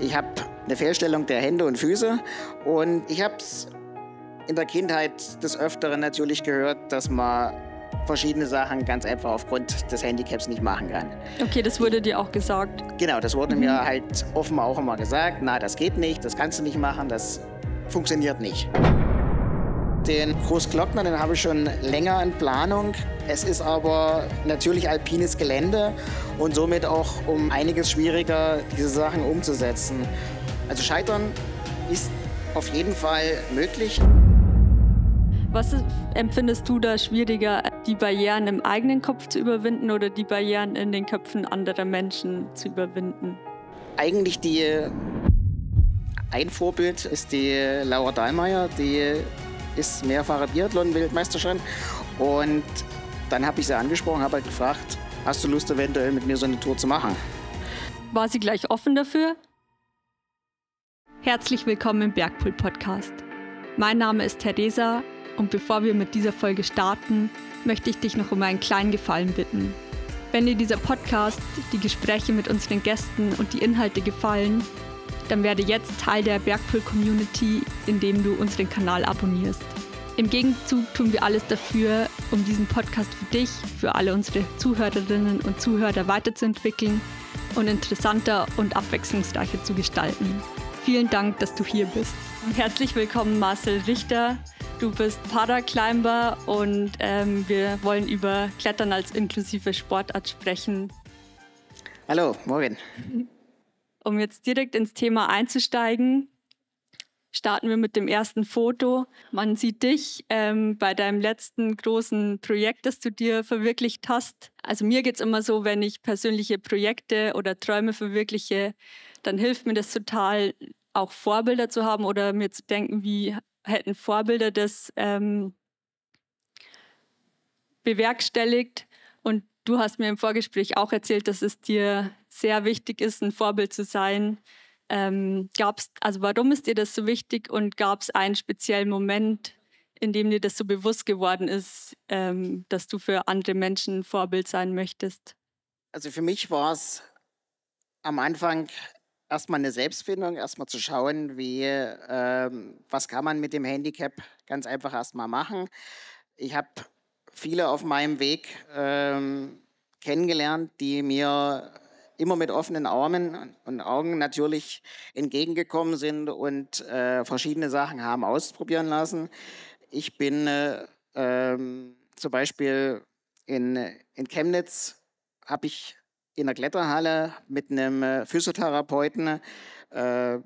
Ich habe eine Fehlstellung der Hände und Füße und ich habe es in der Kindheit des Öfteren natürlich gehört, dass man verschiedene Sachen ganz einfach aufgrund des Handicaps nicht machen kann. Okay, das wurde dir auch gesagt. Genau, das wurde mhm. mir halt offen auch immer gesagt. Na, das geht nicht, das kannst du nicht machen, das funktioniert nicht den Großglockner, den habe ich schon länger in Planung. Es ist aber natürlich alpines Gelände und somit auch um einiges schwieriger, diese Sachen umzusetzen. Also Scheitern ist auf jeden Fall möglich. Was empfindest du da schwieriger, die Barrieren im eigenen Kopf zu überwinden oder die Barrieren in den Köpfen anderer Menschen zu überwinden? Eigentlich die ein Vorbild ist die Laura Dahlmeier, die ist mehrfache Biathlon-Weltmeisterin. Und dann habe ich sie angesprochen, habe halt gefragt, hast du Lust eventuell mit mir so eine Tour zu machen? War sie gleich offen dafür? Herzlich willkommen im Bergpool Podcast. Mein Name ist Theresa und bevor wir mit dieser Folge starten, möchte ich dich noch um einen kleinen Gefallen bitten. Wenn dir dieser Podcast, die Gespräche mit unseren Gästen und die Inhalte gefallen, dann werde jetzt Teil der bergpull community indem du unseren Kanal abonnierst. Im Gegenzug tun wir alles dafür, um diesen Podcast für dich, für alle unsere Zuhörerinnen und Zuhörer weiterzuentwickeln und interessanter und abwechslungsreicher zu gestalten. Vielen Dank, dass du hier bist. Herzlich willkommen, Marcel Richter. Du bist Paraclimber und ähm, wir wollen über Klettern als inklusive Sportart sprechen. Hallo, morgen um jetzt direkt ins Thema einzusteigen, starten wir mit dem ersten Foto. Man sieht dich ähm, bei deinem letzten großen Projekt, das du dir verwirklicht hast. Also mir geht es immer so, wenn ich persönliche Projekte oder Träume verwirkliche, dann hilft mir das total, auch Vorbilder zu haben oder mir zu denken, wie hätten Vorbilder das ähm, bewerkstelligt. Und du hast mir im Vorgespräch auch erzählt, dass es dir sehr wichtig ist, ein Vorbild zu sein. Ähm, gab's, also warum ist dir das so wichtig und gab es einen speziellen Moment, in dem dir das so bewusst geworden ist, ähm, dass du für andere Menschen ein Vorbild sein möchtest? Also für mich war es am Anfang erstmal eine Selbstfindung, erstmal zu schauen, wie, ähm, was kann man mit dem Handicap ganz einfach erstmal machen. Ich habe viele auf meinem Weg ähm, kennengelernt, die mir immer mit offenen Armen und Augen natürlich entgegengekommen sind und äh, verschiedene Sachen haben ausprobieren lassen. Ich bin äh, ähm, zum Beispiel in, in Chemnitz, habe ich in der Kletterhalle mit einem äh, Physiotherapeuten äh,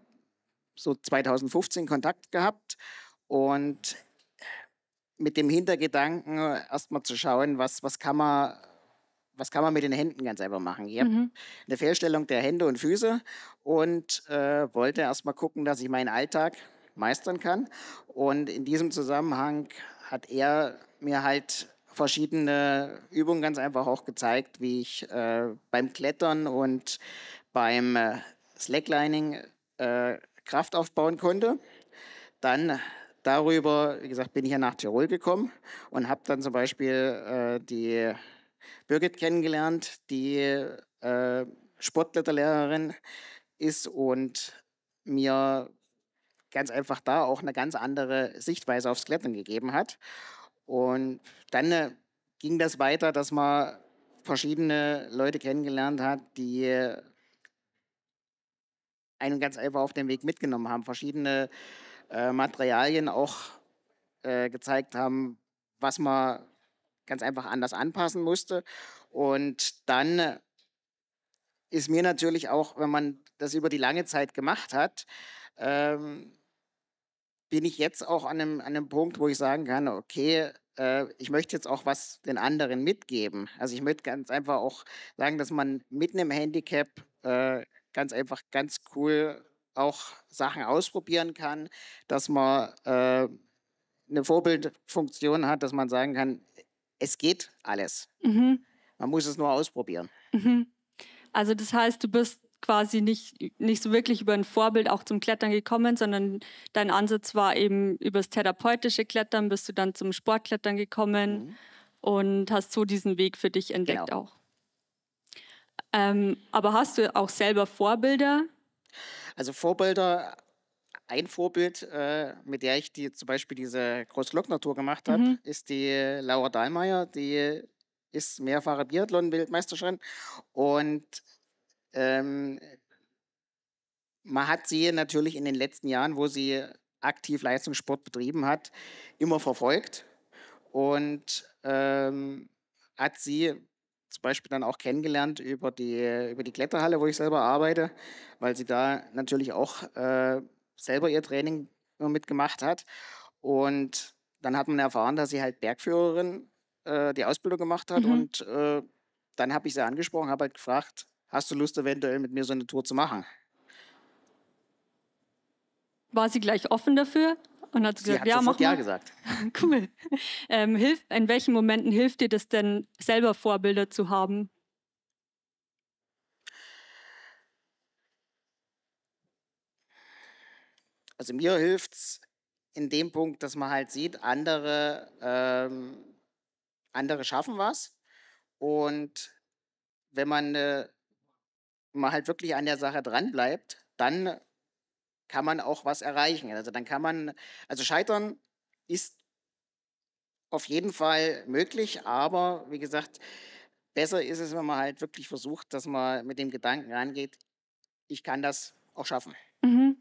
so 2015 Kontakt gehabt und mit dem Hintergedanken, äh, erstmal zu schauen, was, was kann man was kann man mit den Händen ganz einfach machen? Ich habe mhm. eine Fehlstellung der Hände und Füße und äh, wollte erst mal gucken, dass ich meinen Alltag meistern kann. Und in diesem Zusammenhang hat er mir halt verschiedene Übungen ganz einfach auch gezeigt, wie ich äh, beim Klettern und beim äh, Slacklining äh, Kraft aufbauen konnte. Dann darüber, wie gesagt, bin ich ja nach Tirol gekommen und habe dann zum Beispiel äh, die Birgit kennengelernt, die äh, Sportletterlehrerin ist und mir ganz einfach da auch eine ganz andere Sichtweise aufs Klettern gegeben hat. Und dann äh, ging das weiter, dass man verschiedene Leute kennengelernt hat, die einen ganz einfach auf den Weg mitgenommen haben, verschiedene äh, Materialien auch äh, gezeigt haben, was man ganz einfach anders anpassen musste. Und dann äh, ist mir natürlich auch, wenn man das über die lange Zeit gemacht hat, ähm, bin ich jetzt auch an einem, an einem Punkt, wo ich sagen kann, okay, äh, ich möchte jetzt auch was den anderen mitgeben. Also ich möchte ganz einfach auch sagen, dass man mit einem Handicap äh, ganz einfach ganz cool auch Sachen ausprobieren kann, dass man äh, eine Vorbildfunktion hat, dass man sagen kann, es geht alles. Mhm. Man muss es nur ausprobieren. Mhm. Also das heißt, du bist quasi nicht, nicht so wirklich über ein Vorbild auch zum Klettern gekommen, sondern dein Ansatz war eben über das therapeutische Klettern, bist du dann zum Sportklettern gekommen mhm. und hast so diesen Weg für dich entdeckt genau. auch. Ähm, aber hast du auch selber Vorbilder? Also Vorbilder ein Vorbild, äh, mit der ich die zum Beispiel diese Großglockner-Tour gemacht habe, mhm. ist die Laura Dahlmeier. Die ist mehrfache Biathlon-Weltmeisterin und ähm, man hat sie natürlich in den letzten Jahren, wo sie aktiv Leistungssport betrieben hat, immer verfolgt und ähm, hat sie zum Beispiel dann auch kennengelernt über die, über die Kletterhalle, wo ich selber arbeite, weil sie da natürlich auch äh, selber ihr Training mitgemacht hat. Und dann hat man erfahren, dass sie halt Bergführerin äh, die Ausbildung gemacht hat. Mhm. Und äh, dann habe ich sie angesprochen, habe halt gefragt, hast du Lust eventuell mit mir so eine Tour zu machen? War sie gleich offen dafür? Und hat sie, gesagt, hat ja, mach mal. Ja gesagt. cool. Ähm, hilf, in welchen Momenten hilft dir das denn, selber Vorbilder zu haben? Also mir hilft es in dem Punkt, dass man halt sieht, andere, ähm, andere schaffen was. Und wenn man, äh, man halt wirklich an der Sache dranbleibt, dann kann man auch was erreichen. Also dann kann man, also scheitern ist auf jeden Fall möglich, aber wie gesagt, besser ist es, wenn man halt wirklich versucht, dass man mit dem Gedanken rangeht, ich kann das auch schaffen. Mhm.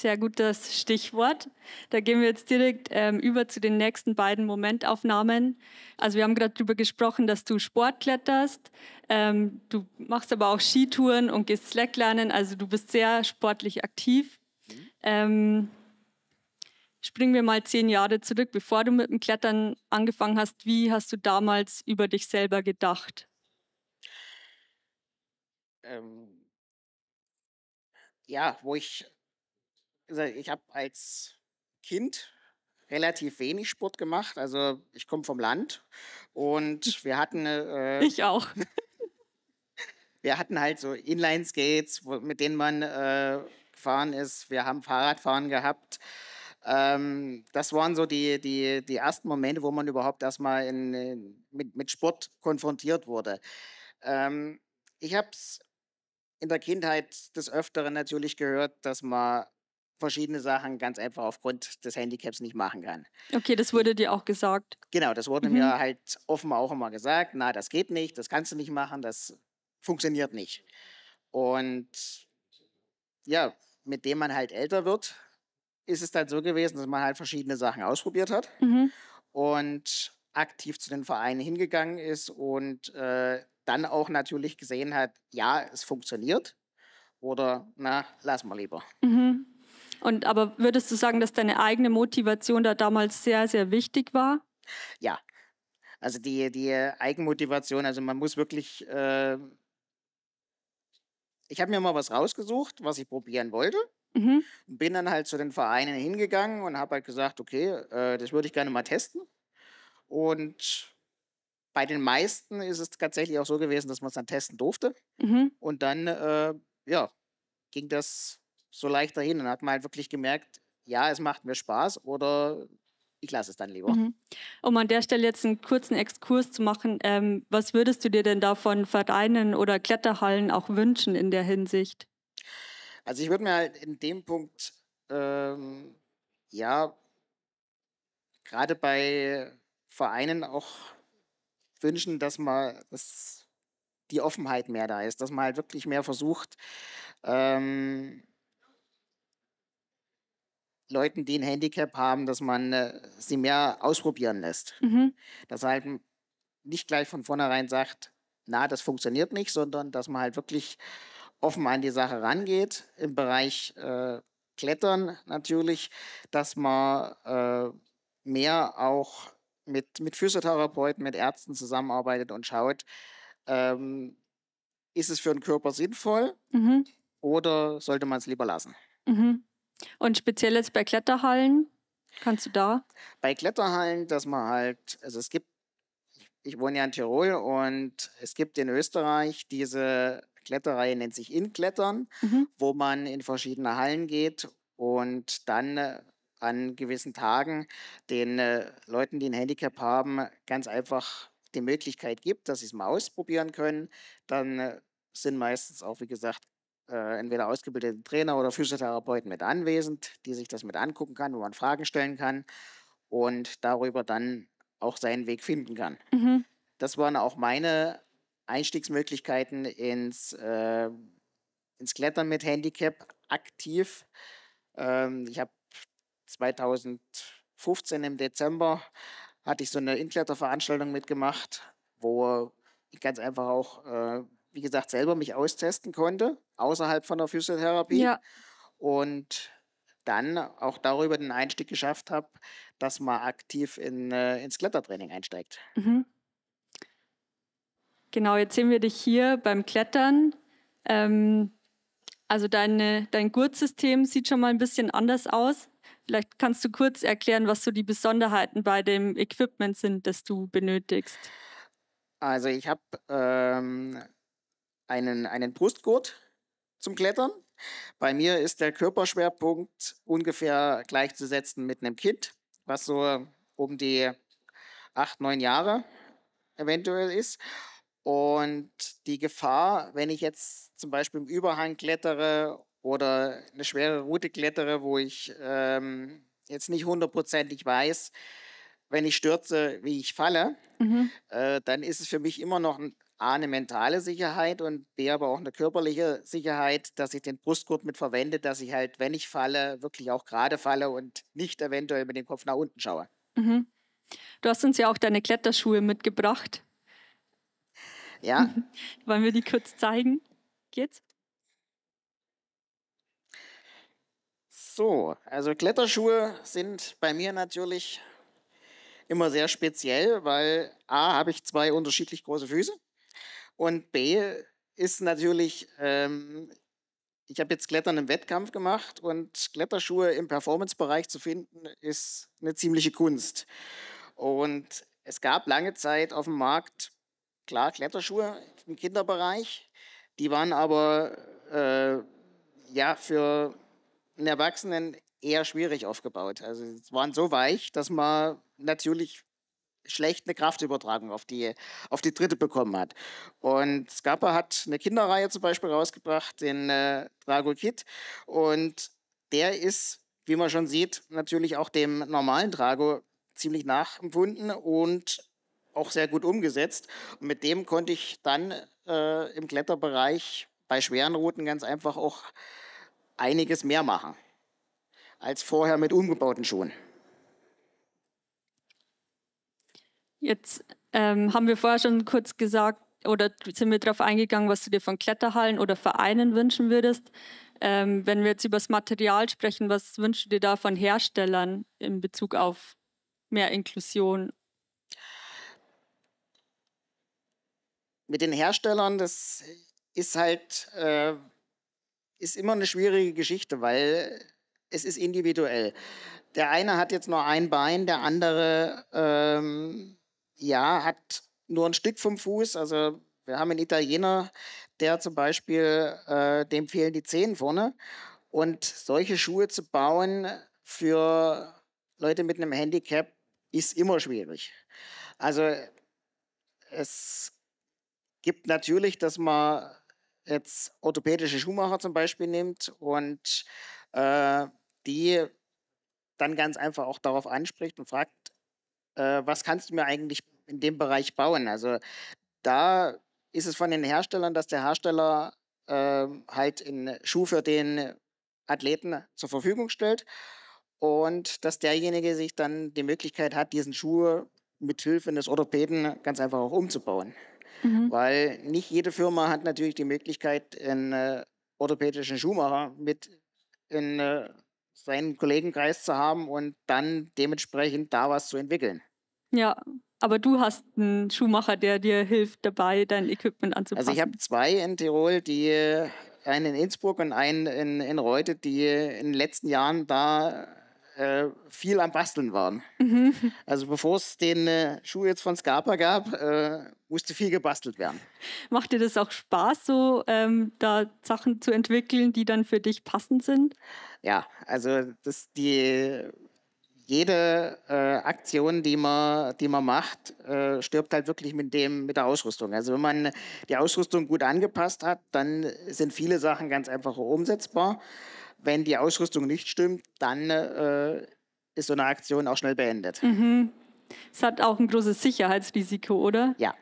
Sehr gutes Stichwort. Da gehen wir jetzt direkt ähm, über zu den nächsten beiden Momentaufnahmen. Also wir haben gerade darüber gesprochen, dass du Sport kletterst. Ähm, du machst aber auch Skitouren und gehst Slacklernen. Also du bist sehr sportlich aktiv. Mhm. Ähm, springen wir mal zehn Jahre zurück. Bevor du mit dem Klettern angefangen hast, wie hast du damals über dich selber gedacht? Ähm, ja, wo ich also ich habe als Kind relativ wenig Sport gemacht. Also ich komme vom Land und wir hatten. Äh, ich auch. wir hatten halt so Inline-Skates, mit denen man äh, gefahren ist. Wir haben Fahrradfahren gehabt. Ähm, das waren so die, die, die ersten Momente, wo man überhaupt erstmal in, in, mit, mit Sport konfrontiert wurde. Ähm, ich habe es in der Kindheit des Öfteren natürlich gehört, dass man verschiedene Sachen ganz einfach aufgrund des Handicaps nicht machen kann. Okay, das hm. wurde dir auch gesagt. Genau, das wurde mhm. mir halt offenbar auch immer gesagt, na, das geht nicht, das kannst du nicht machen, das funktioniert nicht. Und ja, mit dem man halt älter wird, ist es dann so gewesen, dass man halt verschiedene Sachen ausprobiert hat mhm. und aktiv zu den Vereinen hingegangen ist und äh, dann auch natürlich gesehen hat, ja, es funktioniert oder na, lass mal lieber. Mhm. Und aber würdest du sagen, dass deine eigene Motivation da damals sehr, sehr wichtig war? Ja. Also die, die Eigenmotivation, also man muss wirklich. Äh ich habe mir mal was rausgesucht, was ich probieren wollte. Mhm. Bin dann halt zu den Vereinen hingegangen und habe halt gesagt, okay, äh, das würde ich gerne mal testen. Und bei den meisten ist es tatsächlich auch so gewesen, dass man es dann testen durfte. Mhm. Und dann, äh, ja, ging das so leicht dahin. Und hat man halt wirklich gemerkt, ja, es macht mir Spaß oder ich lasse es dann lieber. Mhm. Um an der Stelle jetzt einen kurzen Exkurs zu machen, ähm, was würdest du dir denn da von Vereinen oder Kletterhallen auch wünschen in der Hinsicht? Also ich würde mir halt in dem Punkt, ähm, ja, gerade bei Vereinen auch wünschen, dass man dass die Offenheit mehr da ist, dass man halt wirklich mehr versucht, ähm, Leuten, die ein Handicap haben, dass man äh, sie mehr ausprobieren lässt. Mhm. Dass halt nicht gleich von vornherein sagt, na, das funktioniert nicht, sondern dass man halt wirklich offen an die Sache rangeht. Im Bereich äh, Klettern natürlich, dass man äh, mehr auch mit, mit Physiotherapeuten, mit Ärzten zusammenarbeitet und schaut, ähm, ist es für den Körper sinnvoll mhm. oder sollte man es lieber lassen? Mhm. Und speziell jetzt bei Kletterhallen, kannst du da? Bei Kletterhallen, dass man halt, also es gibt, ich wohne ja in Tirol und es gibt in Österreich diese Kletterreihe, nennt sich Inklettern, mhm. wo man in verschiedene Hallen geht und dann äh, an gewissen Tagen den äh, Leuten, die ein Handicap haben, ganz einfach die Möglichkeit gibt, dass sie es mal ausprobieren können. Dann äh, sind meistens auch, wie gesagt, äh, entweder ausgebildete Trainer oder Physiotherapeuten mit anwesend, die sich das mit angucken kann, wo man Fragen stellen kann und darüber dann auch seinen Weg finden kann. Mhm. Das waren auch meine Einstiegsmöglichkeiten ins, äh, ins Klettern mit Handicap aktiv. Ähm, ich habe 2015 im Dezember hatte ich so eine Inkletterveranstaltung mitgemacht, wo ich ganz einfach auch äh, wie gesagt, selber mich austesten konnte, außerhalb von der Physiotherapie. Ja. Und dann auch darüber den Einstieg geschafft habe, dass man aktiv in, äh, ins Klettertraining einsteigt. Mhm. Genau, jetzt sehen wir dich hier beim Klettern. Ähm, also deine, dein Gurtsystem sieht schon mal ein bisschen anders aus. Vielleicht kannst du kurz erklären, was so die Besonderheiten bei dem Equipment sind, das du benötigst. Also ich habe ähm, einen, einen Brustgurt zum Klettern. Bei mir ist der Körperschwerpunkt ungefähr gleichzusetzen mit einem Kind, was so um die acht, neun Jahre eventuell ist. Und die Gefahr, wenn ich jetzt zum Beispiel im Überhang klettere oder eine schwere Route klettere, wo ich ähm, jetzt nicht hundertprozentig weiß, wenn ich stürze, wie ich falle, mhm. äh, dann ist es für mich immer noch A, eine mentale Sicherheit und B, aber auch eine körperliche Sicherheit, dass ich den Brustgurt mit verwende, dass ich halt, wenn ich falle, wirklich auch gerade falle und nicht eventuell mit dem Kopf nach unten schaue. Mhm. Du hast uns ja auch deine Kletterschuhe mitgebracht. Ja. Wollen wir die kurz zeigen? Geht's? So, also Kletterschuhe sind bei mir natürlich immer sehr speziell, weil A, habe ich zwei unterschiedlich große Füße. Und B ist natürlich, ähm, ich habe jetzt Klettern im Wettkampf gemacht und Kletterschuhe im Performance-Bereich zu finden, ist eine ziemliche Kunst. Und es gab lange Zeit auf dem Markt, klar, Kletterschuhe im Kinderbereich, die waren aber äh, ja für einen Erwachsenen eher schwierig aufgebaut. Also es waren so weich, dass man natürlich schlecht eine Kraftübertragung auf die, auf die dritte bekommen hat. Und Scapa hat eine Kinderreihe zum Beispiel rausgebracht, den äh, Drago Kid. Und der ist, wie man schon sieht, natürlich auch dem normalen Drago ziemlich nachempfunden und auch sehr gut umgesetzt. Und mit dem konnte ich dann äh, im Kletterbereich bei schweren Routen ganz einfach auch einiges mehr machen als vorher mit umgebauten Schuhen. Jetzt ähm, haben wir vorher schon kurz gesagt oder sind wir darauf eingegangen, was du dir von Kletterhallen oder Vereinen wünschen würdest. Ähm, wenn wir jetzt über das Material sprechen, was wünschst du dir da von Herstellern in Bezug auf mehr Inklusion? Mit den Herstellern, das ist halt äh, ist immer eine schwierige Geschichte, weil es ist individuell. Der eine hat jetzt nur ein Bein, der andere ähm, ja, hat nur ein Stück vom Fuß. Also wir haben einen Italiener, der zum Beispiel, äh, dem fehlen die Zehen vorne. Und solche Schuhe zu bauen für Leute mit einem Handicap ist immer schwierig. Also es gibt natürlich, dass man jetzt orthopädische Schuhmacher zum Beispiel nimmt und äh, die dann ganz einfach auch darauf anspricht und fragt, äh, was kannst du mir eigentlich in dem Bereich bauen? Also da ist es von den Herstellern, dass der Hersteller äh, halt einen Schuh für den Athleten zur Verfügung stellt und dass derjenige sich dann die Möglichkeit hat, diesen Schuh mit Hilfe eines Orthopäden ganz einfach auch umzubauen. Mhm. Weil nicht jede Firma hat natürlich die Möglichkeit, einen äh, orthopädischen Schuhmacher mit in äh, seinen Kollegenkreis zu haben und dann dementsprechend da was zu entwickeln. Ja, aber du hast einen Schuhmacher, der dir hilft dabei, dein Equipment anzupassen. Also ich habe zwei in Tirol, die einen in Innsbruck und einen in, in Reute, die in den letzten Jahren da äh, viel am Basteln waren. Mhm. Also bevor es den äh, Schuh jetzt von Scarpa gab, äh, musste viel gebastelt werden. Macht dir das auch Spaß, so ähm, da Sachen zu entwickeln, die dann für dich passend sind? Ja, also das, die jede äh, Aktion, die man, die man macht, äh, stirbt halt wirklich mit, dem, mit der Ausrüstung. Also wenn man die Ausrüstung gut angepasst hat, dann sind viele Sachen ganz einfach umsetzbar. Wenn die Ausrüstung nicht stimmt, dann äh, ist so eine Aktion auch schnell beendet. Mhm. Es hat auch ein großes Sicherheitsrisiko, oder? Ja.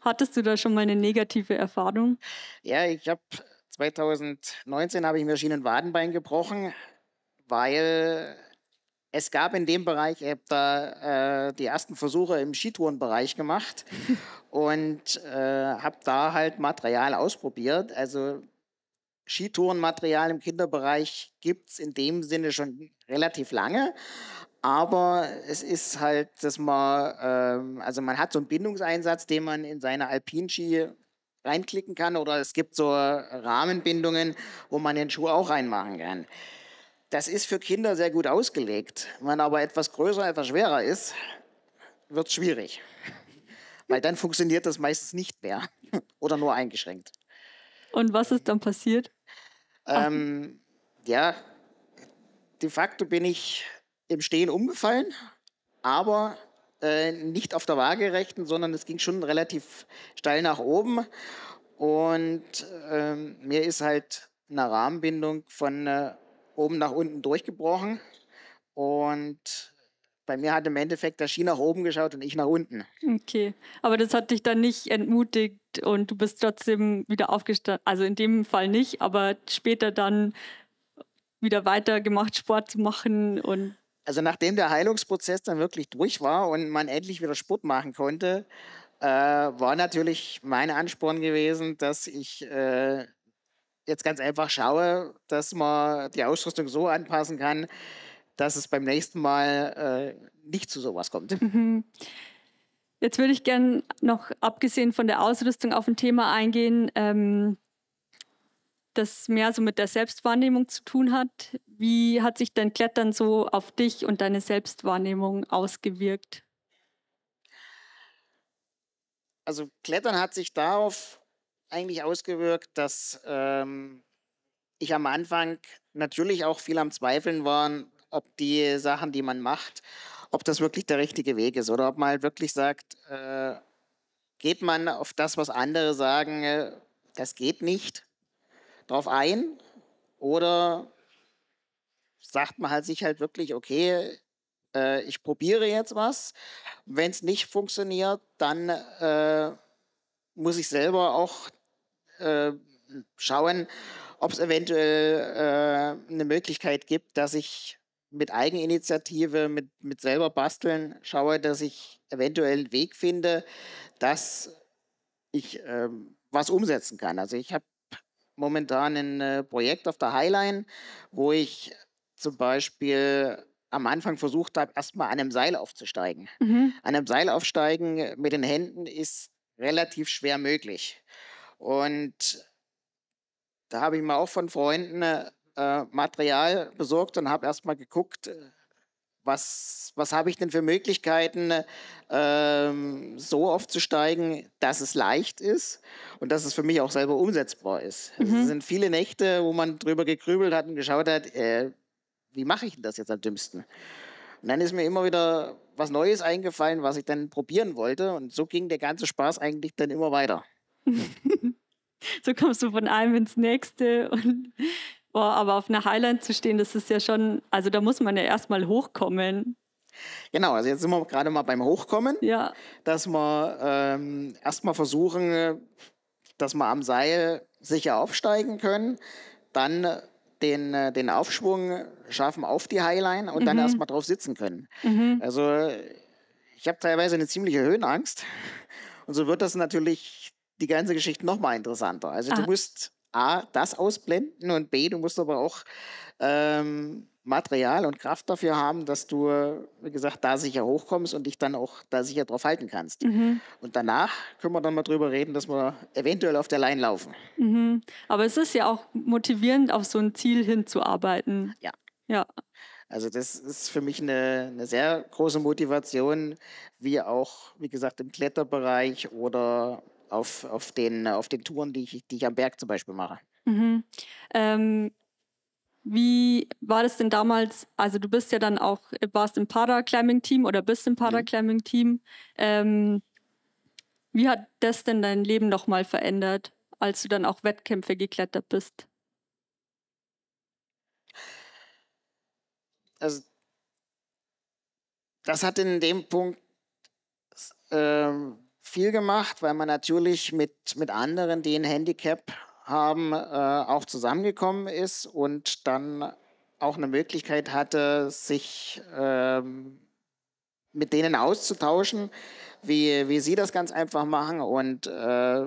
Hattest du da schon mal eine negative Erfahrung? Ja, ich habe 2019 habe ich mir Schienenwadenbein gebrochen, weil es gab in dem Bereich, ich habe da äh, die ersten Versuche im Skitourenbereich gemacht und äh, habe da halt Material ausprobiert. Also Skitourenmaterial im Kinderbereich gibt es in dem Sinne schon relativ lange. Aber es ist halt, dass man, ähm, also man hat so einen Bindungseinsatz, den man in seine Alpinski reinklicken kann. Oder es gibt so Rahmenbindungen, wo man den Schuh auch reinmachen kann. Das ist für Kinder sehr gut ausgelegt. Wenn aber etwas größer, etwas schwerer ist, wird es schwierig. Weil dann funktioniert das meistens nicht mehr oder nur eingeschränkt. Und was ist dann passiert? Ähm, ja, de facto bin ich im Stehen umgefallen, aber äh, nicht auf der Waagerechten, sondern es ging schon relativ steil nach oben. Und ähm, mir ist halt eine Rahmenbindung von äh, oben nach unten durchgebrochen. Und bei mir hat im Endeffekt der Ski nach oben geschaut und ich nach unten. Okay, aber das hat dich dann nicht entmutigt und du bist trotzdem wieder aufgestanden. Also in dem Fall nicht, aber später dann wieder weitergemacht, Sport zu machen und. Also nachdem der Heilungsprozess dann wirklich durch war und man endlich wieder Sport machen konnte, äh, war natürlich mein Ansporn gewesen, dass ich äh, jetzt ganz einfach schaue, dass man die Ausrüstung so anpassen kann, dass es beim nächsten Mal äh, nicht zu sowas kommt. Mhm. Jetzt würde ich gerne noch, abgesehen von der Ausrüstung, auf ein Thema eingehen, ähm, das mehr so mit der Selbstwahrnehmung zu tun hat. Wie hat sich dein Klettern so auf dich und deine Selbstwahrnehmung ausgewirkt? Also Klettern hat sich darauf eigentlich ausgewirkt, dass ähm, ich am Anfang natürlich auch viel am Zweifeln war, ob die Sachen, die man macht, ob das wirklich der richtige Weg ist oder ob man halt wirklich sagt, äh, geht man auf das, was andere sagen, äh, das geht nicht, drauf ein oder sagt man halt sich halt wirklich, okay, äh, ich probiere jetzt was. Wenn es nicht funktioniert, dann äh, muss ich selber auch äh, schauen, ob es eventuell äh, eine Möglichkeit gibt, dass ich mit Eigeninitiative, mit, mit selber basteln, schaue, dass ich eventuell einen Weg finde, dass ich äh, was umsetzen kann. Also ich habe momentan ein äh, Projekt auf der Highline, wo ich zum Beispiel am Anfang versucht habe, erstmal an einem Seil aufzusteigen. Mhm. An einem Seil aufsteigen mit den Händen ist relativ schwer möglich. Und da habe ich mir auch von Freunden äh, äh Material besorgt und habe erstmal geguckt, äh, was, was habe ich denn für Möglichkeiten, ähm, so aufzusteigen, dass es leicht ist und dass es für mich auch selber umsetzbar ist. Also, mhm. Es sind viele Nächte, wo man drüber gegrübelt hat und geschaut hat, äh, wie mache ich denn das jetzt am dümmsten? Und dann ist mir immer wieder was Neues eingefallen, was ich dann probieren wollte. Und so ging der ganze Spaß eigentlich dann immer weiter. so kommst du von einem ins nächste und boah, aber auf einer Highline zu stehen, das ist ja schon, also da muss man ja erstmal hochkommen. Genau, also jetzt sind wir gerade mal beim Hochkommen, ja. dass wir ähm, erstmal versuchen, dass wir am Seil sicher aufsteigen können, dann den, äh, den Aufschwung schaffen auf die Highline und mhm. dann erstmal drauf sitzen können. Mhm. Also ich habe teilweise eine ziemliche Höhenangst und so wird das natürlich die ganze Geschichte noch mal interessanter. Also ah. du musst A, das ausblenden und B, du musst aber auch ähm, Material und Kraft dafür haben, dass du, wie gesagt, da sicher hochkommst und dich dann auch da sicher drauf halten kannst. Mhm. Und danach können wir dann mal drüber reden, dass wir eventuell auf der Leine laufen. Mhm. Aber es ist ja auch motivierend, auf so ein Ziel hinzuarbeiten. Ja. Ja. Also das ist für mich eine, eine sehr große Motivation, wie auch, wie gesagt, im Kletterbereich oder auf, auf, den, auf den Touren, die ich, die ich am Berg zum Beispiel mache. Mhm. Ähm, wie war das denn damals? Also du bist ja dann auch, warst im Paraclimbing-Team oder bist im mhm. Paraclimbing-Team. Ähm, wie hat das denn dein Leben nochmal verändert, als du dann auch Wettkämpfe geklettert bist? Also das hat in dem Punkt ähm, viel gemacht, weil man natürlich mit, mit anderen, die ein Handicap haben, äh, auch zusammengekommen ist und dann auch eine Möglichkeit hatte, sich ähm, mit denen auszutauschen, wie, wie sie das ganz einfach machen und äh,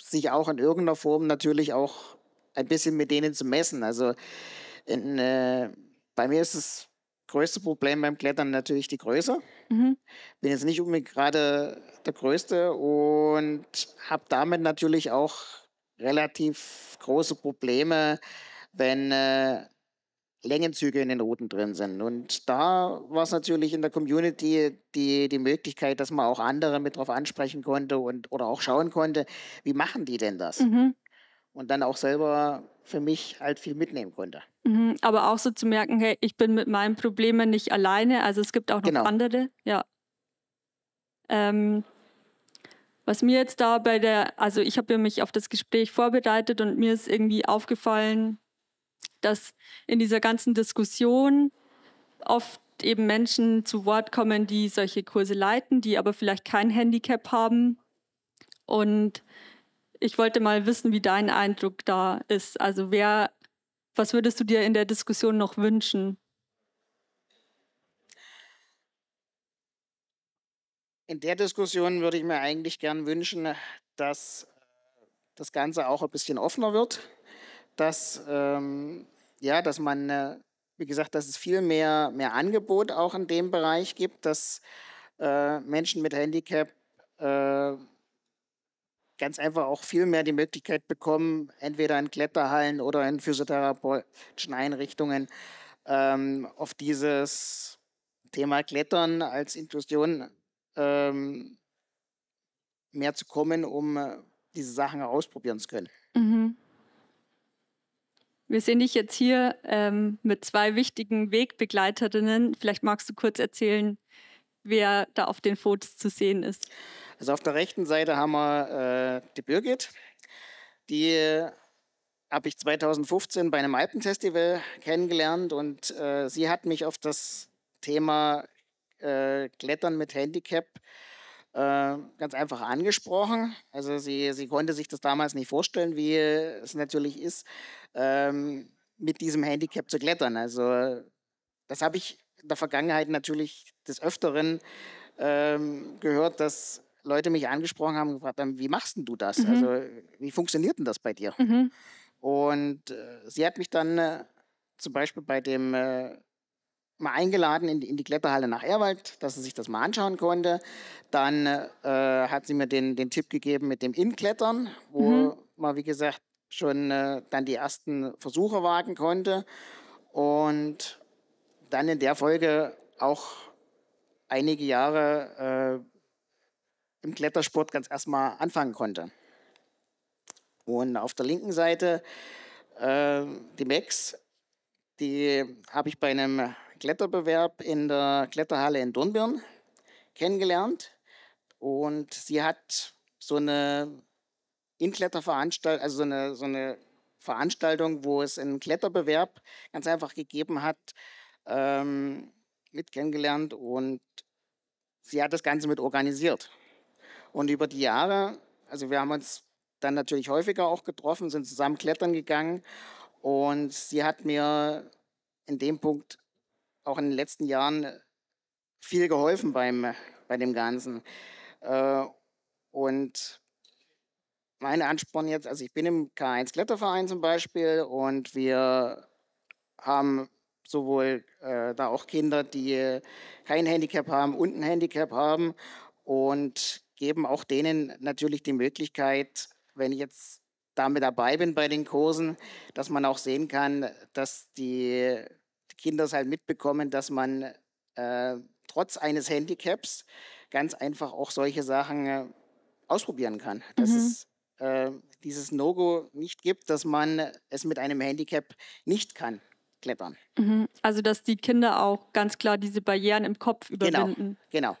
sich auch in irgendeiner Form natürlich auch ein bisschen mit denen zu messen. Also in, äh, bei mir ist das größte Problem beim Klettern natürlich die Größe. Mhm. Bin jetzt nicht unbedingt gerade der Größte und habe damit natürlich auch relativ große Probleme, wenn äh, Längenzüge in den Routen drin sind. Und da war es natürlich in der Community die, die Möglichkeit, dass man auch andere mit drauf ansprechen konnte und oder auch schauen konnte, wie machen die denn das? Mhm. Und dann auch selber für mich halt viel mitnehmen konnte. Mhm, aber auch so zu merken, hey, ich bin mit meinen Problemen nicht alleine, also es gibt auch noch genau. andere, ja. Ähm, was mir jetzt da bei der, also ich habe ja mich auf das Gespräch vorbereitet und mir ist irgendwie aufgefallen, dass in dieser ganzen Diskussion oft eben Menschen zu Wort kommen, die solche Kurse leiten, die aber vielleicht kein Handicap haben und ich wollte mal wissen, wie dein Eindruck da ist. Also wer, was würdest du dir in der Diskussion noch wünschen? In der Diskussion würde ich mir eigentlich gern wünschen, dass äh, das Ganze auch ein bisschen offener wird, dass, ähm, ja, dass man, äh, wie gesagt, dass es viel mehr, mehr Angebot auch in dem Bereich gibt, dass äh, Menschen mit Handicap äh, ganz einfach auch viel mehr die Möglichkeit bekommen, entweder in Kletterhallen oder in physiotherapeutischen Einrichtungen ähm, auf dieses Thema Klettern als Inklusion ähm, mehr zu kommen, um äh, diese Sachen ausprobieren zu können. Mhm. Wir sehen dich jetzt hier ähm, mit zwei wichtigen Wegbegleiterinnen. Vielleicht magst du kurz erzählen, wer da auf den Fotos zu sehen ist. Also auf der rechten Seite haben wir äh, die Birgit. Die äh, habe ich 2015 bei einem Alpenfestival kennengelernt und äh, sie hat mich auf das Thema äh, Klettern mit Handicap äh, ganz einfach angesprochen. Also sie, sie konnte sich das damals nicht vorstellen, wie es natürlich ist, ähm, mit diesem Handicap zu klettern. Also das habe ich in der Vergangenheit natürlich des Öfteren ähm, gehört, dass Leute mich angesprochen haben und gefragt haben, wie machst denn du das? Also, mhm. Also wie funktioniert denn das bei dir? Mhm. Und äh, sie hat mich dann äh, zum Beispiel bei dem äh, mal eingeladen in die, in die Kletterhalle nach Erwald, dass sie sich das mal anschauen konnte. Dann äh, hat sie mir den, den Tipp gegeben mit dem Inklettern, wo mhm. man, wie gesagt, schon äh, dann die ersten Versuche wagen konnte. Und dann in der Folge auch einige Jahre äh, im Klettersport ganz erstmal anfangen konnte. Und auf der linken Seite äh, die Max, die habe ich bei einem Kletterbewerb in der Kletterhalle in Dornbirn kennengelernt. Und sie hat so eine Inkletterveranstaltung, also so eine, so eine Veranstaltung, wo es einen Kletterbewerb ganz einfach gegeben hat, ähm, mit kennengelernt und sie hat das Ganze mit organisiert. Und über die Jahre, also wir haben uns dann natürlich häufiger auch getroffen, sind zusammen klettern gegangen. Und sie hat mir in dem Punkt auch in den letzten Jahren viel geholfen beim, bei dem Ganzen. Äh, und meine Ansporn jetzt, also ich bin im K1 Kletterverein zum Beispiel und wir haben sowohl äh, da auch Kinder, die kein Handicap haben und ein Handicap haben. Und geben auch denen natürlich die Möglichkeit, wenn ich jetzt damit dabei bin bei den Kursen, dass man auch sehen kann, dass die Kinder es halt mitbekommen, dass man äh, trotz eines Handicaps ganz einfach auch solche Sachen äh, ausprobieren kann. Dass mhm. es äh, dieses No-Go nicht gibt, dass man es mit einem Handicap nicht kann, klettern. Mhm. Also dass die Kinder auch ganz klar diese Barrieren im Kopf genau, überwinden. Genau, genau.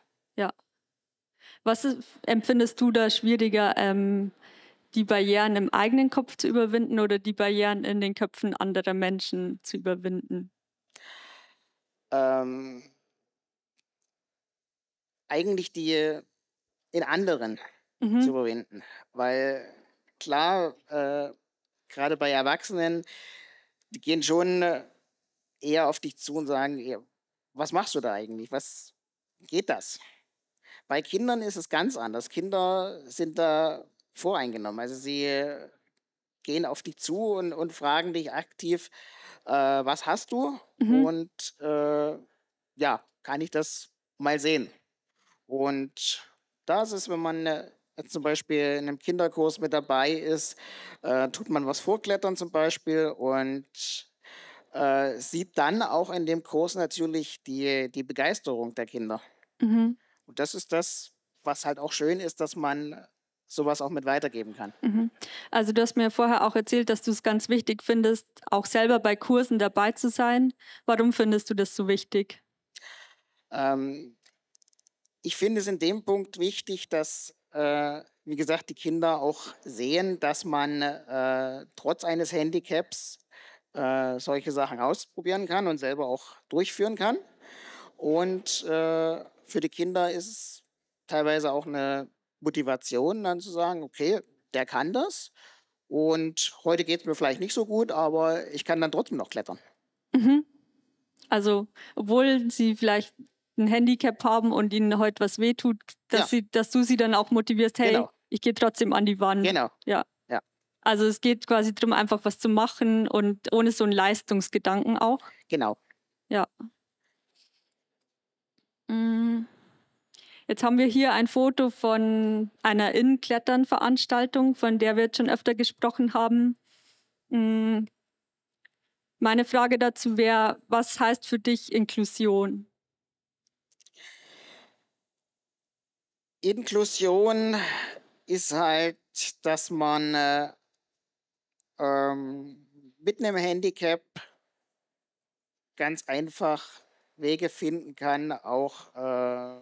Was empfindest du da schwieriger, ähm, die Barrieren im eigenen Kopf zu überwinden oder die Barrieren in den Köpfen anderer Menschen zu überwinden? Ähm, eigentlich die in anderen mhm. zu überwinden, weil klar, äh, gerade bei Erwachsenen, die gehen schon eher auf dich zu und sagen, was machst du da eigentlich? Was geht das? Bei Kindern ist es ganz anders. Kinder sind da voreingenommen. Also sie äh, gehen auf dich zu und, und fragen dich aktiv, äh, was hast du? Mhm. Und äh, ja, kann ich das mal sehen? Und das ist, wenn man äh, zum Beispiel in einem Kinderkurs mit dabei ist, äh, tut man was vorklettern zum Beispiel und äh, sieht dann auch in dem Kurs natürlich die, die Begeisterung der Kinder. Mhm. Und das ist das, was halt auch schön ist, dass man sowas auch mit weitergeben kann. Mhm. Also du hast mir vorher auch erzählt, dass du es ganz wichtig findest, auch selber bei Kursen dabei zu sein. Warum findest du das so wichtig? Ähm, ich finde es in dem Punkt wichtig, dass, äh, wie gesagt, die Kinder auch sehen, dass man äh, trotz eines Handicaps äh, solche Sachen ausprobieren kann und selber auch durchführen kann. Und äh, für die Kinder ist es teilweise auch eine Motivation, dann zu sagen, okay, der kann das. Und heute geht es mir vielleicht nicht so gut, aber ich kann dann trotzdem noch klettern. Mhm. Also, obwohl sie vielleicht ein Handicap haben und ihnen heute was wehtut, dass, ja. sie, dass du sie dann auch motivierst, hey, genau. ich gehe trotzdem an die Wand. Genau. Ja. ja. Also es geht quasi darum, einfach was zu machen und ohne so einen Leistungsgedanken auch. Genau. Ja. Mhm. Jetzt haben wir hier ein Foto von einer Innenklettern-Veranstaltung, von der wir jetzt schon öfter gesprochen haben. Mhm. Meine Frage dazu wäre, was heißt für dich Inklusion? Inklusion ist halt, dass man äh, ähm, mit einem Handicap ganz einfach Wege finden kann, auch äh,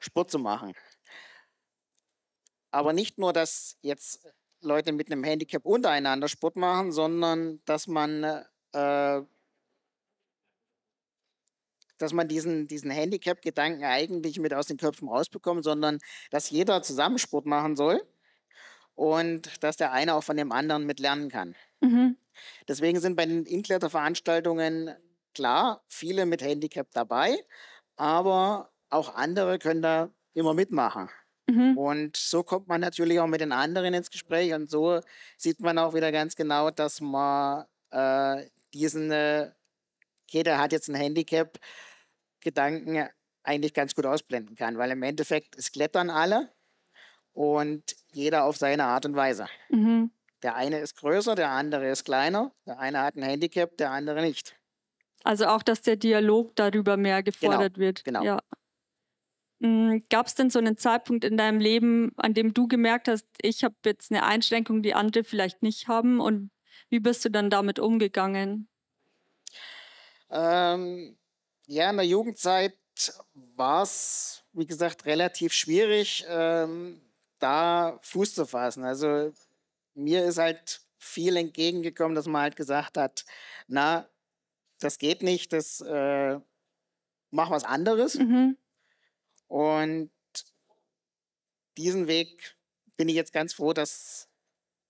Sport zu machen. Aber nicht nur, dass jetzt Leute mit einem Handicap untereinander Sport machen, sondern dass man, äh, dass man diesen, diesen Handicap-Gedanken eigentlich mit aus den Köpfen rausbekommt, sondern dass jeder zusammen Sport machen soll und dass der eine auch von dem anderen mit lernen kann. Mhm. Deswegen sind bei den Inkletter-Veranstaltungen klar, viele mit Handicap dabei, aber auch andere können da immer mitmachen. Mhm. Und so kommt man natürlich auch mit den anderen ins Gespräch und so sieht man auch wieder ganz genau, dass man äh, diesen, äh, jeder hat jetzt ein Handicap, Gedanken eigentlich ganz gut ausblenden kann, weil im Endeffekt es klettern alle und jeder auf seine Art und Weise. Mhm. Der eine ist größer, der andere ist kleiner, der eine hat ein Handicap, der andere nicht. Also auch, dass der Dialog darüber mehr genau, gefordert genau, wird. Genau. Ja. Mm, Gab es denn so einen Zeitpunkt in deinem Leben, an dem du gemerkt hast, ich habe jetzt eine Einschränkung, die andere vielleicht nicht haben? Und wie bist du dann damit umgegangen? Ähm, ja, in der Jugendzeit war es, wie gesagt, relativ schwierig, ähm, da Fuß zu fassen. Also mir ist halt viel entgegengekommen, dass man halt gesagt hat, na, das geht nicht, das äh, mach was anderes. Mhm. Und diesen Weg bin ich jetzt ganz froh, dass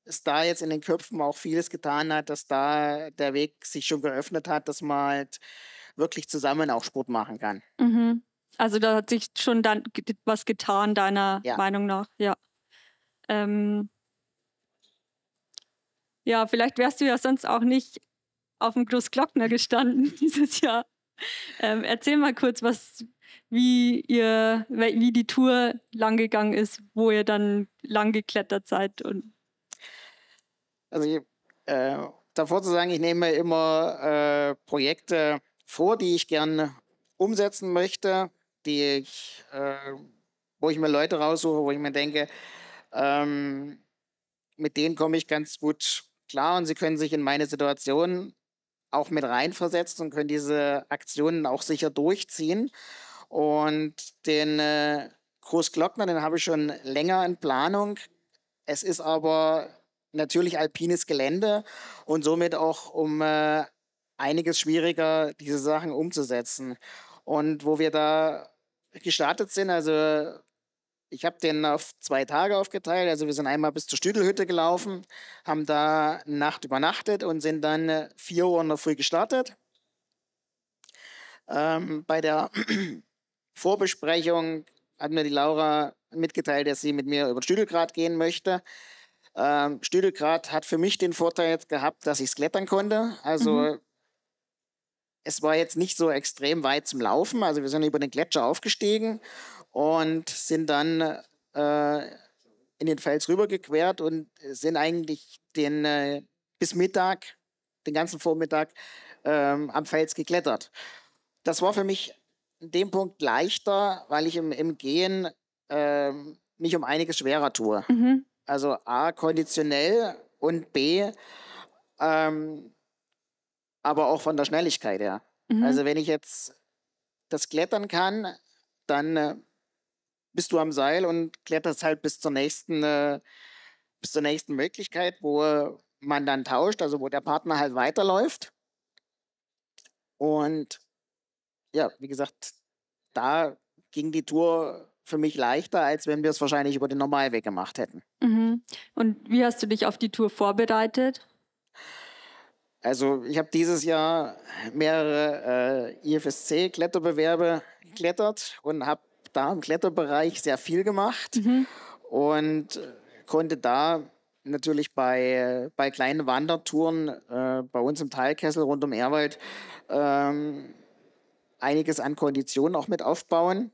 es da jetzt in den Köpfen auch vieles getan hat, dass da der Weg sich schon geöffnet hat, dass man halt wirklich zusammen auch Sport machen kann. Mhm. Also da hat sich schon dann was getan, deiner ja. Meinung nach, ja. Ähm ja, vielleicht wärst du ja sonst auch nicht auf dem Großglockner gestanden dieses Jahr. Ähm, erzähl mal kurz, was, wie, ihr, wie die Tour langgegangen ist, wo ihr dann lang geklettert seid. Und also ich, äh, davor zu sagen, ich nehme immer äh, Projekte vor, die ich gerne umsetzen möchte, die ich, äh, wo ich mir Leute raussuche, wo ich mir denke, ähm, mit denen komme ich ganz gut klar und sie können sich in meine Situation auch mit reinversetzt und können diese Aktionen auch sicher durchziehen. Und den äh, Großglockner, den habe ich schon länger in Planung. Es ist aber natürlich alpines Gelände und somit auch um äh, einiges schwieriger, diese Sachen umzusetzen. Und wo wir da gestartet sind, also ich habe den auf zwei Tage aufgeteilt. Also wir sind einmal bis zur Stüdelhütte gelaufen, haben da eine Nacht übernachtet und sind dann 4 äh, Uhr in der Früh gestartet. Ähm, bei der Vorbesprechung hat mir die Laura mitgeteilt, dass sie mit mir über Stüdelgrad gehen möchte. Ähm, Stüdelgrad hat für mich den Vorteil jetzt gehabt, dass ich es klettern konnte. Also mhm. es war jetzt nicht so extrem weit zum Laufen. Also wir sind über den Gletscher aufgestiegen und sind dann äh, in den Fels rübergequert und sind eigentlich den, äh, bis Mittag, den ganzen Vormittag ähm, am Fels geklettert. Das war für mich in dem Punkt leichter, weil ich im, im Gehen äh, mich um einiges schwerer tue. Mhm. Also A, konditionell und B, ähm, aber auch von der Schnelligkeit her. Mhm. Also wenn ich jetzt das klettern kann, dann äh, bist du am Seil und kletterst halt bis zur nächsten, äh, bis zur nächsten Möglichkeit, wo man dann tauscht, also wo der Partner halt weiterläuft. Und ja, wie gesagt, da ging die Tour für mich leichter, als wenn wir es wahrscheinlich über den Normalweg gemacht hätten. Mhm. Und wie hast du dich auf die Tour vorbereitet? Also ich habe dieses Jahr mehrere äh, IFSC-Kletterbewerbe geklettert und habe da im Kletterbereich sehr viel gemacht mhm. und konnte da natürlich bei, bei kleinen Wandertouren äh, bei uns im Talkessel rund um Erwald ähm, einiges an Konditionen auch mit aufbauen.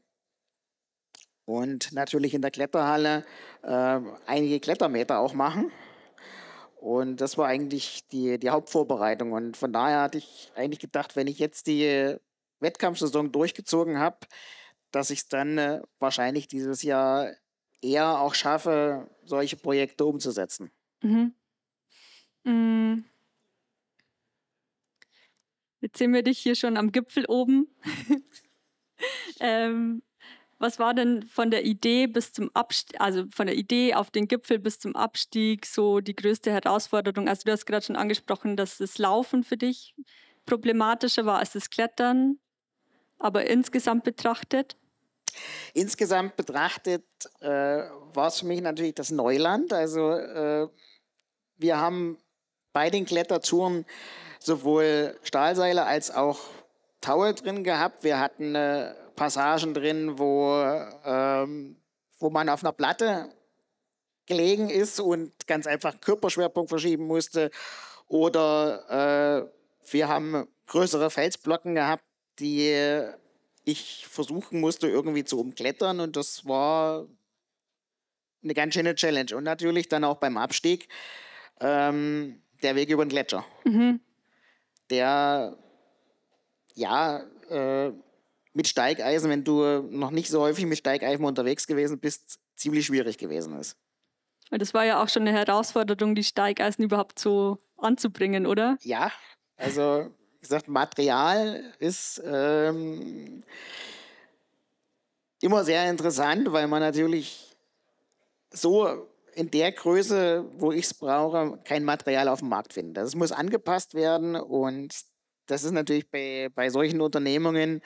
Und natürlich in der Kletterhalle äh, einige Klettermeter auch machen. Und das war eigentlich die, die Hauptvorbereitung. Und von daher hatte ich eigentlich gedacht, wenn ich jetzt die Wettkampfsaison durchgezogen habe, dass ich es dann äh, wahrscheinlich dieses Jahr eher auch schaffe, solche Projekte umzusetzen. Mhm. Mhm. Jetzt sehen wir dich hier schon am Gipfel oben. ähm, was war denn von der Idee bis zum Abstieg, also von der Idee auf den Gipfel bis zum Abstieg so die größte Herausforderung? Also du hast gerade schon angesprochen, dass das Laufen für dich problematischer war als das Klettern aber insgesamt betrachtet? Insgesamt betrachtet äh, war es für mich natürlich das Neuland. Also äh, wir haben bei den Klettertouren sowohl Stahlseile als auch Taue drin gehabt. Wir hatten äh, Passagen drin, wo, ähm, wo man auf einer Platte gelegen ist und ganz einfach Körperschwerpunkt verschieben musste. Oder äh, wir haben größere Felsblocken gehabt, die ich versuchen musste irgendwie zu umklettern und das war eine ganz schöne Challenge. Und natürlich dann auch beim Abstieg ähm, der Weg über den Gletscher. Mhm. Der, ja, äh, mit Steigeisen, wenn du noch nicht so häufig mit Steigeisen unterwegs gewesen bist, ziemlich schwierig gewesen ist. Das war ja auch schon eine Herausforderung, die Steigeisen überhaupt so anzubringen, oder? Ja, also gesagt, Material ist ähm, immer sehr interessant, weil man natürlich so in der Größe, wo ich es brauche, kein Material auf dem Markt findet. Das muss angepasst werden und das ist natürlich bei, bei solchen Unternehmungen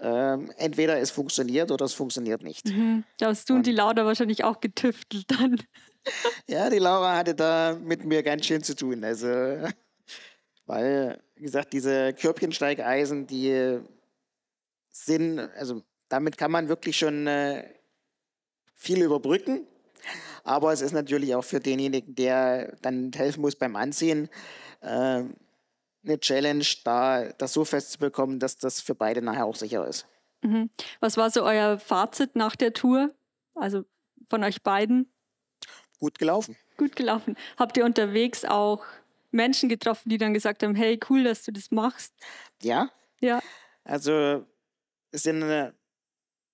ähm, entweder es funktioniert oder es funktioniert nicht. Mhm. Da hast du und, die Laura wahrscheinlich auch getüftelt dann. ja, die Laura hatte da mit mir ganz schön zu tun. Also Weil, wie gesagt, diese Körbchensteigeisen, die sind, also damit kann man wirklich schon äh, viel überbrücken. Aber es ist natürlich auch für denjenigen, der dann helfen muss beim Anziehen, äh, eine Challenge, da das so festzubekommen, dass das für beide nachher auch sicher ist. Mhm. Was war so euer Fazit nach der Tour? Also von euch beiden? Gut gelaufen. Gut gelaufen. Habt ihr unterwegs auch Menschen getroffen, die dann gesagt haben, hey, cool, dass du das machst? Ja. Ja. Also es sind, äh,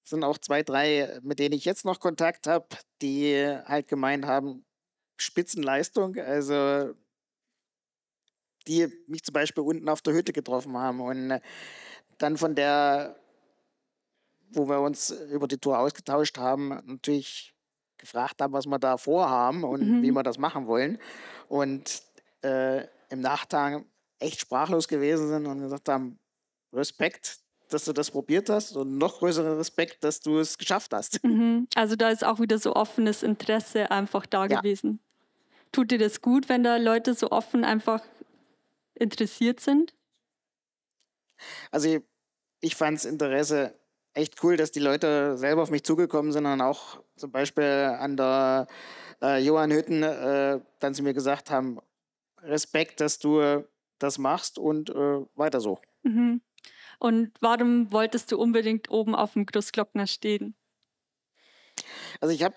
sind auch zwei, drei, mit denen ich jetzt noch Kontakt habe, die halt gemeint haben, Spitzenleistung, also die mich zum Beispiel unten auf der Hütte getroffen haben und äh, dann von der, wo wir uns über die Tour ausgetauscht haben, natürlich gefragt haben, was wir da vorhaben und mhm. wie wir das machen wollen. Und äh, im Nachgang echt sprachlos gewesen sind und gesagt haben, Respekt, dass du das probiert hast und noch größeren Respekt, dass du es geschafft hast. Mhm. Also da ist auch wieder so offenes Interesse einfach da ja. gewesen. Tut dir das gut, wenn da Leute so offen einfach interessiert sind? Also ich, ich fand das Interesse echt cool, dass die Leute selber auf mich zugekommen sind und auch zum Beispiel an der äh, Johann Hütten äh, dann zu mir gesagt haben, Respekt, dass du äh, das machst und äh, weiter so. Mhm. Und warum wolltest du unbedingt oben auf dem Großglockner stehen? Also ich habe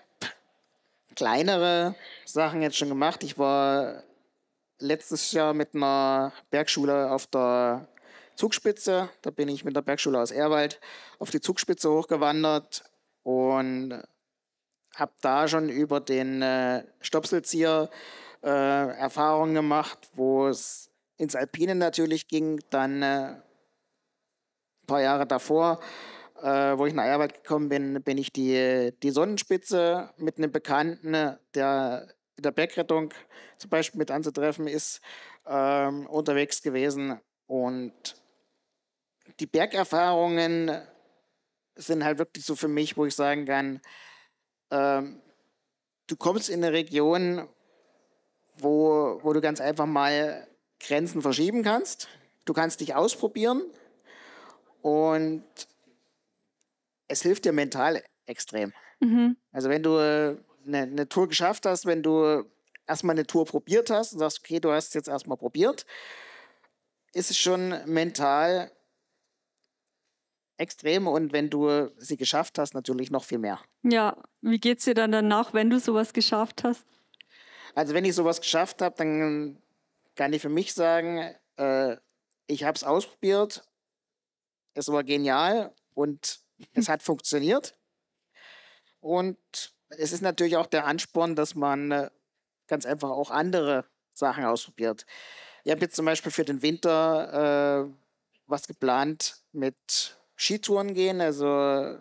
kleinere Sachen jetzt schon gemacht. Ich war letztes Jahr mit einer Bergschule auf der Zugspitze. Da bin ich mit der Bergschule aus Erwald auf die Zugspitze hochgewandert und habe da schon über den äh, Stopselzieher äh, Erfahrungen gemacht, wo es ins Alpine natürlich ging, dann äh, ein paar Jahre davor, äh, wo ich nach Erwald gekommen bin, bin ich die, die Sonnenspitze mit einem Bekannten, äh, der in der Bergrettung zum Beispiel mit anzutreffen ist, ähm, unterwegs gewesen. Und die Bergerfahrungen sind halt wirklich so für mich, wo ich sagen kann, ähm, du kommst in eine Region, wo, wo du ganz einfach mal Grenzen verschieben kannst. Du kannst dich ausprobieren und es hilft dir mental extrem. Mhm. Also wenn du eine, eine Tour geschafft hast, wenn du erstmal eine Tour probiert hast und sagst, okay, du hast es jetzt erstmal probiert, ist es schon mental extrem und wenn du sie geschafft hast, natürlich noch viel mehr. Ja, wie geht es dir dann danach, wenn du sowas geschafft hast? Also wenn ich sowas geschafft habe, dann kann ich für mich sagen, äh, ich habe es ausprobiert, es war genial und es hat funktioniert. Und es ist natürlich auch der Ansporn, dass man äh, ganz einfach auch andere Sachen ausprobiert. Ich habe jetzt zum Beispiel für den Winter äh, was geplant mit Skitouren gehen, also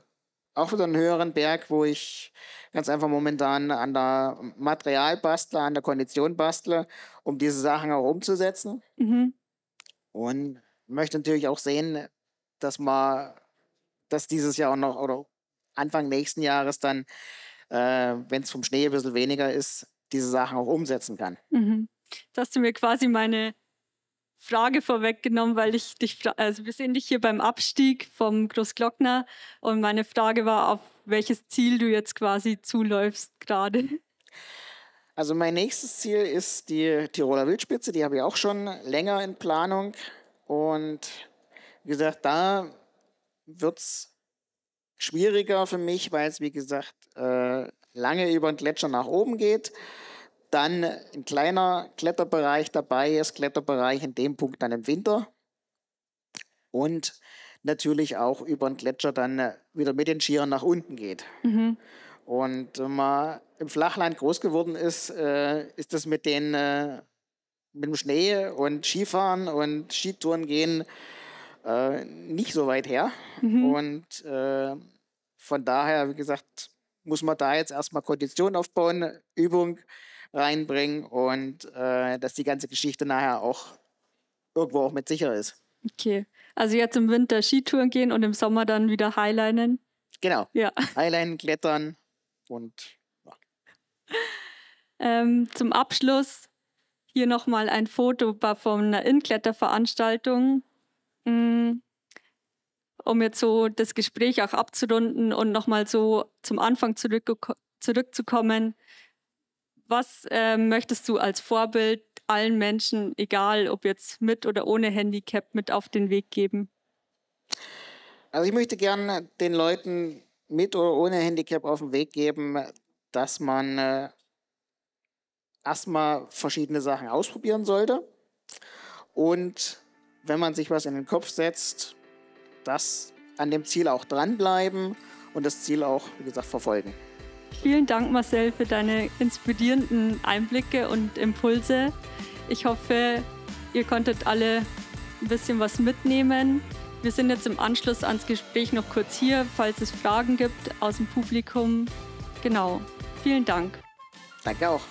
auch wieder einen höheren Berg, wo ich ganz einfach momentan an der Material bastle, an der Kondition bastle, um diese Sachen auch umzusetzen. Mhm. Und möchte natürlich auch sehen, dass man, dass dieses Jahr auch noch oder Anfang nächsten Jahres dann, äh, wenn es vom Schnee ein bisschen weniger ist, diese Sachen auch umsetzen kann. Mhm. Das du mir quasi meine Frage vorweggenommen, weil ich dich, also wir sind dich hier beim Abstieg vom Großglockner und meine Frage war, auf welches Ziel du jetzt quasi zuläufst gerade. Also mein nächstes Ziel ist die Tiroler Wildspitze, die habe ich auch schon länger in Planung und wie gesagt, da wird es schwieriger für mich, weil es wie gesagt äh, lange über den Gletscher nach oben geht. Dann ein kleiner Kletterbereich dabei ist, Kletterbereich in dem Punkt dann im Winter. Und natürlich auch über den Gletscher dann äh, wieder mit den Skiern nach unten geht. Mhm. Und wenn man im Flachland groß geworden ist, äh, ist das mit, den, äh, mit dem Schnee und Skifahren und Skitouren gehen nicht so weit her. Mhm. Und von daher, wie gesagt, muss man da jetzt erstmal Kondition aufbauen, Übung, reinbringen und äh, dass die ganze Geschichte nachher auch irgendwo auch mit sicher ist. Okay. Also jetzt im Winter Skitouren gehen und im Sommer dann wieder Highlinen. Genau. Ja. Highlinen, Klettern und ja. ähm, zum Abschluss hier nochmal ein Foto von einer Inkletterveranstaltung. Mm, um jetzt so das Gespräch auch abzurunden und nochmal so zum Anfang zurück, zurückzukommen, was äh, möchtest du als Vorbild allen Menschen, egal ob jetzt mit oder ohne Handicap, mit auf den Weg geben? Also ich möchte gerne äh, den Leuten mit oder ohne Handicap auf den Weg geben, dass man äh, erstmal verschiedene Sachen ausprobieren sollte. Und wenn man sich was in den Kopf setzt, das an dem Ziel auch dranbleiben und das Ziel auch, wie gesagt, verfolgen. Vielen Dank, Marcel, für deine inspirierenden Einblicke und Impulse. Ich hoffe, ihr konntet alle ein bisschen was mitnehmen. Wir sind jetzt im Anschluss ans Gespräch noch kurz hier, falls es Fragen gibt aus dem Publikum. Genau. Vielen Dank. Danke auch.